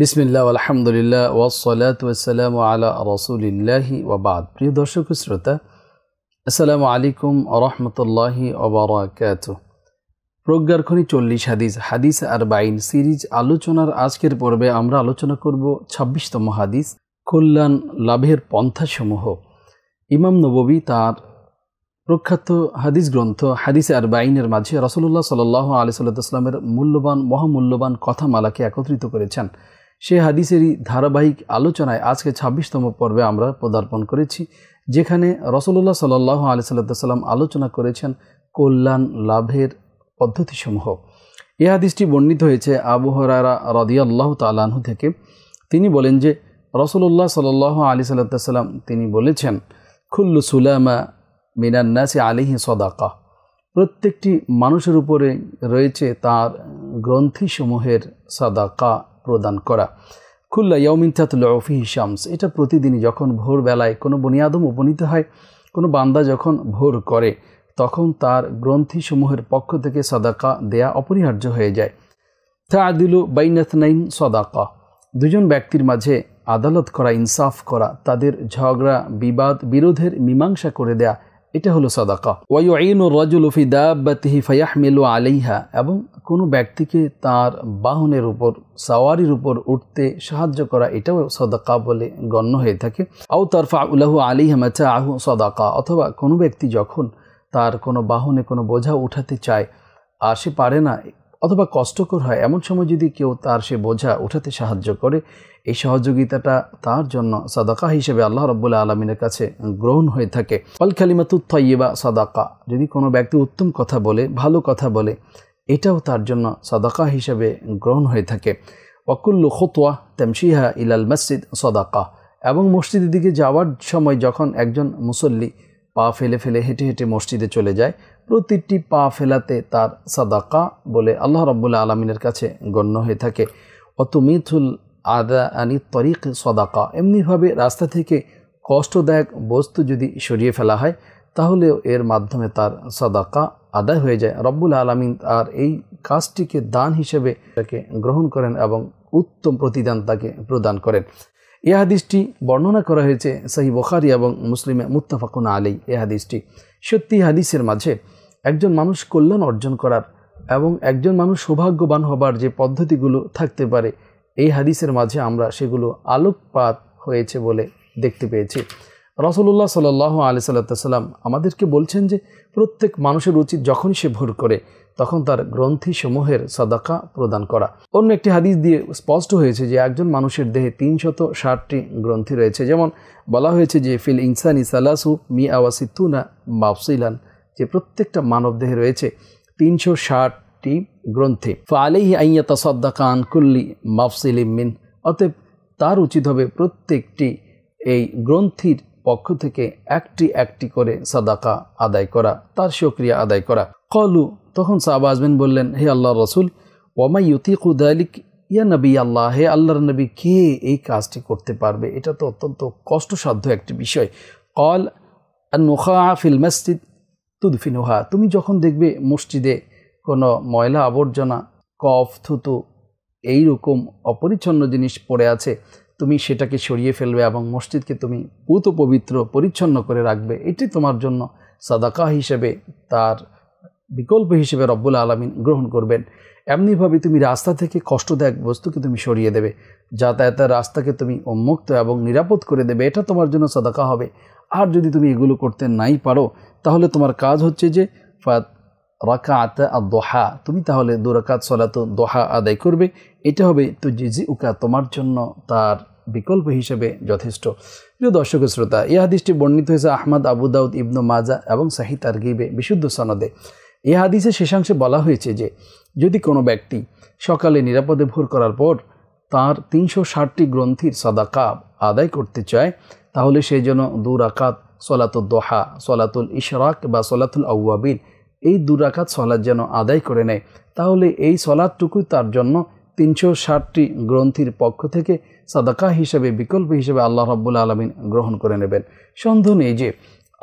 বিসমিল্লা আলহামদুলিল্লাহ ওয়াসালাতাম আলা রসুলিল্লাহি ওবাদ প্রিয় দর্শক শ্রোতা আসসালামু আলাইকুম আরহামতুল্লাহি ওবরাকাত প্রজ্ঞারখনি চল্লিশ হাদিস হাদিস আর বাইন সিরিজ আলোচনার আজকের পর্বে আমরা আলোচনা করব ছাব্বিশতম হাদিস কল্যাণ লাভের পন্থাসমূহ ইমাম নবী তার প্রখ্যাত হাদিস গ্রন্থ হাদিস আর বাইনের মাঝে রসুল্লাহ সাল আলি সাল্লামের মূল্যবান মহামূল্যবান কথামালাকে একত্রিত করেছেন সে হাদিসেরই ধারাবাহিক আলোচনায় আজকে ছাব্বিশতম পর্বে আমরা পদার্পণ করেছি যেখানে রসুল্লাহ সাল আলি সাল্লাম আলোচনা করেছেন কল্যাণ লাভের পদ্ধতিসমূহ এ হাদিসটি বর্ণিত হয়েছে আবু হরারা রদিয়াল্লাহ তালাহু থেকে তিনি বলেন যে রসল্লাহ সাল্লাহ আলি সাল্লাম তিনি বলেছেন খুল্লু সুলামা মিনান্নাসি আলিহি সদাকা প্রত্যেকটি মানুষের উপরে রয়েছে তার গ্রন্থিসমূহের সাদাকা প্রদান করা খুল্লা ইয়াউমিনতাতুল অফি শামস এটা প্রতিদিনই যখন ভোরবেলায় কোনো বনিয়াদম উপনীত হয় কোনো বান্দা যখন ভোর করে তখন তার গ্রন্থিসমূহের পক্ষ থেকে সাদাকা দেয়া অপরিহার্য হয়ে যায় তা আদিলু বাইনাথনাইন সদাকা দুজন ব্যক্তির মাঝে আদালত করা ইনসাফ করা তাদের ঝগড়া বিবাদ বিরোধের মীমাংসা করে দেয়া এটা হলো সাদাকা ওয়াইনুরফি দাবাতিহি ফায়াহমিলু আলাইহা এবং কোনো ব্যক্তিকে তার বাহনের উপর সাওয়ারির উপর উঠতে সাহায্য করা এটাও সদাকা বলে গণ্য হয়ে থাকে আও ফা উলাহু আলিহা মাচা আহু সদাকা অথবা কোনো ব্যক্তি যখন তার কোনো বাহনে কোনো বোঝা উঠাতে চায় আর সে পারে না অথবা কষ্টকর হয় এমন সময় যদি কেউ তার সে বোঝা উঠাতে সাহায্য করে এই সহযোগিতাটা তার জন্য সাদাকা হিসেবে আল্লাহ রব্বুল্লা আলমিনের কাছে গ্রহণ হয়ে থাকে পাল খালিমাতু তৈবা সাদাকা যদি কোনো ব্যক্তি উত্তম কথা বলে ভালো কথা বলে এটাও তার জন্য সাদাকা হিসেবে গ্রহণ হয়ে থাকে ওয়াকুল্লু খোতোয়া তেমশিহা ইলাল মসজিদ সদাকা এবং মসজিদের দিকে যাওয়ার সময় যখন একজন মুসল্লি পা ফেলে ফেলে হেঁটে হেঁটে মসজিদে চলে যায় প্রতিটি পা ফেলাতে তার সাদাকা বলে আল্লাহ রব্বুল্লা আলমিনের কাছে গণ্য হয়ে থাকে অতমিথুল আদা আনি তরিক সদাকা এমনিভাবে রাস্তা থেকে কষ্টদায়ক বস্তু যদি সরিয়ে ফেলা হয় তাহলেও এর মাধ্যমে তার সদাকা আদায় হয়ে যায় রব্বুল আলমিন আর এই কাজটিকে দান হিসেবে তাকে গ্রহণ করেন এবং উত্তম প্রতিদান তাকে প্রদান করেন এ হাদিসটি বর্ণনা করা হয়েছে সাহি বখারি এবং মুসলিমে মুত্তাফাকুন আলী এ হাদিসটি সত্যি হাদিসের মাঝে একজন মানুষ কল্যাণ অর্জন করার এবং একজন মানুষ সৌভাগ্যবান হবার যে পদ্ধতিগুলো থাকতে পারে এই হাদিসের মাঝে আমরা সেগুলো আলোকপাত হয়েছে বলে দেখতে পেয়েছি রসুল্লাহ সাল্লাহ আলি সাল্লাম আমাদেরকে বলছেন যে প্রত্যেক মানুষের উচিত যখন সে ভুল করে তখন তার গ্রন্থিসমূহের সদাকা প্রদান করা অন্য একটি হাদিস দিয়ে স্পষ্ট হয়েছে যে একজন মানুষের দেহে তিনশত ষাটটি গ্রন্থি রয়েছে যেমন বলা হয়েছে যে ফিল ইনসানি সালাসু মি তুনা বাপসিলান যে প্রত্যেকটা মানব দেহে রয়েছে তিনশো ষাটটি গ্রন্থি ফালেহি আইয়া তসদ্দা কান কুল্লি মাফসিলিম মিন অতএব তার উচিত হবে প্রত্যেকটি এই গ্রন্থির পক্ষ থেকে একটি একটি করে সাদাকা আদায় করা তার সক্রিয়া আদায় করা কলু তখন সাহাব আজমেন বললেন হে আল্লাহ রসুল ওয়ামা ইউতিকুদ আলিক ইয়া নবী আল্লাহ হে আল্লাহর নবী কে এই কাজটি করতে পারবে এটা তো অত্যন্ত কষ্টসাধ্য একটি বিষয় কল নোখা ফিল মসজিদ তুদফিনোহা তুমি যখন দেখবে মসজিদে কোনো ময়লা আবর্জনা কফ থুতু এইরকম অপরিচ্ছন্ন জিনিস পড়ে আছে তুমি সেটাকে সরিয়ে ফেলবে এবং মসজিদকে তুমি পুত পবিত্র পরিচ্ছন্ন করে রাখবে এটি তোমার জন্য সাদাকা হিসেবে তার বিকল্প হিসেবে রব্বুল আলমিন গ্রহণ করবেন এমনিভাবে তুমি রাস্তা থেকে কষ্টদায়ক বস্তুকে তুমি সরিয়ে দেবে যাতায়াতের রাস্তাকে তুমি উন্মুক্ত এবং নিরাপদ করে দেবে এটা তোমার জন্য সাদাকা হবে আর যদি তুমি এগুলো করতে নাই পারো তাহলে তোমার কাজ হচ্ছে যে রাকা আতা আর দোহা তুমি তাহলে দুরাকাত সলাত দোহা আদায় করবে এটা হবে তো জিজি উকা তোমার জন্য তার বিকল্প হিসেবে যথেষ্ট প্রিয় দর্শক শ্রোতা এই হাদিসটি বর্ণিত হয়েছে আহমদ আবু দাউদ ইবনু মাজা এবং সাহি তারগিবে বিশুদ্ধ সনদে এ হাদিসে শেষাংশে বলা হয়েছে যে যদি কোনো ব্যক্তি সকালে নিরাপদে ভোর করার পর তার তিনশো ষাটটি গ্রন্থির সদাকা আদায় করতে চায় তাহলে সেই জন্য দুরাকাত সলাতুল দোহা সলাতুল ইশরাক বা সলাতুল আউয়াবিন এই দুরাকাত সলাদ যেন আদায় করে নেয় তাহলে এই সলাদটুকুই তার জন্য তিনশো ষাটটি গ্রন্থির পক্ষ থেকে সাদাকা হিসেবে বিকল্প হিসেবে আল্লাহ রব্বুল আলমিন গ্রহণ করে নেবেন সন্দেহ নেই যে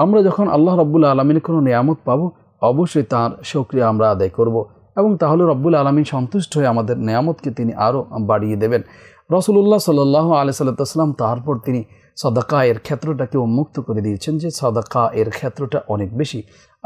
আমরা যখন আল্লাহ রব্বুল আলমিন কোনো নিয়ামত পাবো অবশ্যই তার সক্রিয়া আমরা আদায় করব। এবং তাহলে রব্বুল আলমিন সন্তুষ্ট হয়ে আমাদের নেয়ামতকে তিনি আরও বাড়িয়ে দেবেন রসুল্লাহ সাল্লাহ আলি সাল্লাম তারপর তিনি সদাকা এর ক্ষেত্রটাকে উন্মুক্ত করে দিয়েছেন যে সদাকা এর ক্ষেত্রটা অনেক বেশি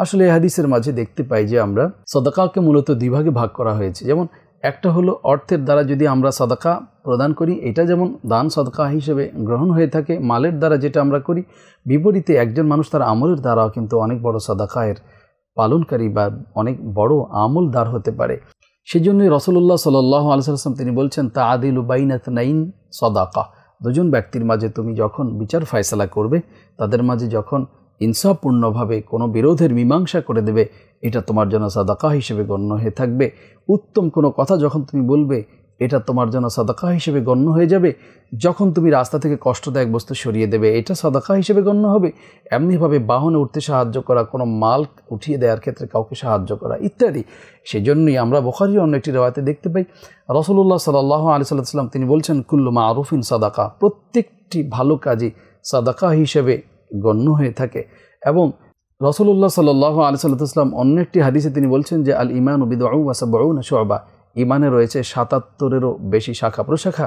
আসলে এহাদিসের মাঝে দেখতে পাই যে আমরা সদাকাকে মূলত দুই ভাগে ভাগ করা হয়েছে যেমন একটা হলো অর্থের দ্বারা যদি আমরা সদকা প্রদান করি এটা যেমন দান সদকা হিসেবে গ্রহণ হয়ে থাকে মালের দ্বারা যেটা আমরা করি বিপরীতে একজন মানুষ তার আমলের দ্বারাও কিন্তু অনেক বড় সদাকায়ের পালনকারী বা অনেক বড় আমল দ্বার হতে পারে সেজন্যই রসল্লাহ সাল্লাহ আলসালাম তিনি বলছেন তা আদিল উবাইনাথ নাইন সদাকা দুজন ব্যক্তির মাঝে তুমি যখন বিচার ফায়সালা করবে তাদের মাঝে যখন ইনসাফপূর্ণভাবে কোনো বিরোধের মীমাংসা করে দেবে এটা তোমার জন্য সাদাকা হিসেবে গণ্য হয়ে থাকবে উত্তম কোনো কথা যখন তুমি বলবে এটা তোমার জন্য সাদাকা হিসেবে গণ্য হয়ে যাবে যখন তুমি রাস্তা থেকে কষ্টদায়ক বস্তু সরিয়ে দেবে এটা সাদাকা হিসেবে গণ্য হবে এমনিভাবে বাহনে উঠতে সাহায্য করা কোনো মাল উঠিয়ে দেওয়ার ক্ষেত্রে কাউকে সাহায্য করা ইত্যাদি সেজন্যই আমরা বোখারি অন্য একটি রেওয়াতে দেখতে পাই রসুল্লাহ সাল্লাহ আলি সাল্লাহ সাল্লাম তিনি বলছেন কুল্লু মা আরুফিন সাদাকা প্রত্যেকটি ভালো কাজে সাদাকা হিসেবে গণ্য হয়ে থাকে এবং রসুল্লাহ সাল্লাহ আলি সাল্লাম অন্য একটি হাদিসে তিনি বলছেন যে আল ইমান উবিদউ ওয়াসাবাউন ইমানে রয়েছে সাতাত্তরেরও বেশি শাখা প্রশাখা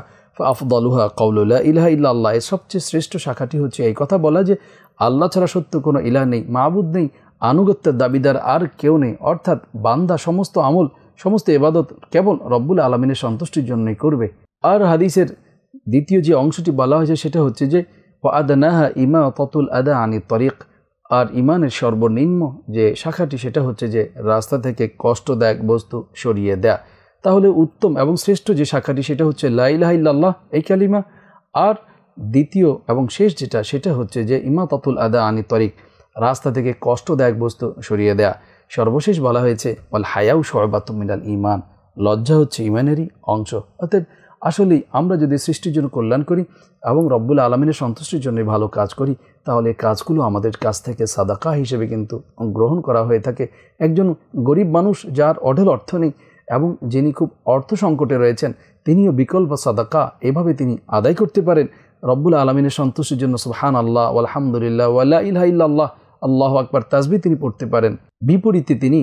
আফদলুহা কৌলুল্লাহ ইলাহা ইল্লাহ এর সবচেয়ে শ্রেষ্ঠ শাখাটি হচ্ছে এই কথা বলা যে আল্লাহ ছাড়া সত্য কোনো ইলাহ নেই মাহবুদ নেই আনুগত্যের দাবিদার আর কেউ নেই অর্থাৎ বান্দা সমস্ত আমল সমস্ত এবাদত কেবল রব্বুল আলমিনের সন্তুষ্টির জন্যই করবে আর হাদিসের দ্বিতীয় যে অংশটি বলা হয়েছে সেটা হচ্ছে যে ও ইমা ততুল আদা আনি তরিক আর ইমানের সর্বনিম্ন যে শাখাটি সেটা হচ্ছে যে রাস্তা থেকে কষ্টদায়ক বস্তু সরিয়ে দেয়া তাহলে উত্তম এবং শ্রেষ্ঠ যে শাখাটি সেটা হচ্ছে লাইলাহিল্লাহ এই কালিমা আর দ্বিতীয় এবং শেষ যেটা সেটা হচ্ছে যে ইমা ততুল আদা আনি তরিক রাস্তা থেকে কষ্টদায়ক বস্তু সরিয়ে দেয়া সর্বশেষ বলা হয়েছে বল হায়াউ সহবাত ইমান লজ্জা হচ্ছে ইমানেরই অংশ অর্থাৎ আসলে আমরা যদি সৃষ্টির জন্য কল্যাণ করি এবং রব্বুল আলমিনের সন্তুষ্টির জন্য ভালো কাজ করি তাহলে কাজগুলো আমাদের কাছ থেকে সাদাকা হিসেবে কিন্তু গ্রহণ করা হয়ে থাকে একজন গরিব মানুষ যার অঢেল অর্থ নেই এবং যিনি খুব অর্থ সংকটে রয়েছেন তিনিও বিকল্প সাদাকা এভাবে তিনি আদায় করতে পারেন রব্বুল আলমিনের সন্তুষ্টির জন্য সুহান আল্লাহ আলহামদুলিল্লাহ আল্লাহ ইল্লাহ আল্লাহ আকবর তাজবি তিনি পড়তে পারেন বিপরীতে তিনি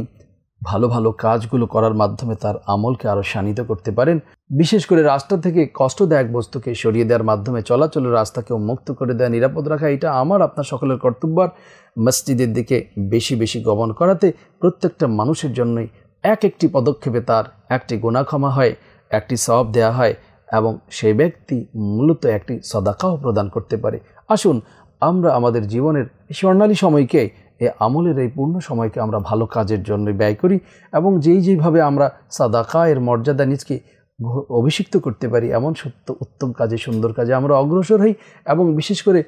ভালো ভালো কাজগুলো করার মাধ্যমে তার আমলকে আরও শানিত করতে পারেন বিশেষ করে রাস্তা থেকে কষ্টদায়ক বস্তুকে সরিয়ে দেওয়ার মাধ্যমে চলাচলের রাস্তাকেও মুক্ত করে দেওয়া নিরাপদ রাখা এটা আমার আপনার সকলের কর্তব্য আর মসজিদের দিকে বেশি বেশি গমন করাতে প্রত্যেকটা মানুষের জন্যই এক একটি পদক্ষেপে তার একটি গোনা ক্ষমা হয় একটি সব দেয়া হয় এবং সেই ব্যক্তি মূলত একটি সদাকাও প্রদান করতে পারে আসুন আমরা আমাদের জীবনের স্বর্ণালী সময়কে এ আমলের এই পূর্ণ সময়কে আমরা ভালো কাজের জন্য ব্যয় করি এবং যেই যেইভাবে আমরা সাদাকা এর মর্যাদা নিজকে অভিষিক্ত করতে পারি এমন সত্য উত্তম কাজে সুন্দর কাজে আমরা অগ্রসর হই এবং বিশেষ করে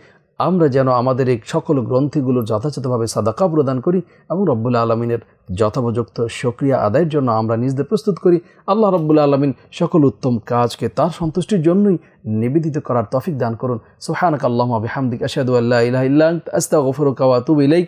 আমরা যেন আমাদের এই সকল গ্রন্থিগুলোর যথাযথভাবে সাদাকা প্রদান করি এবং রব্বুল আলমিনের যথাযথ সক্রিয়া আদায়ের জন্য আমরা নিজেদের প্রস্তুত করি আল্লাহ রব্বুল আলমিন সকল উত্তম কাজকে তার সন্তুষ্টির জন্যই নিবেদিত করার তফিক দান করুন সোহানক আল্লাহ আবহামদিক আসাদু আল্লাহ ইহ ইল্লা আস্তা গফরুকাওয়াতুব ইলাইক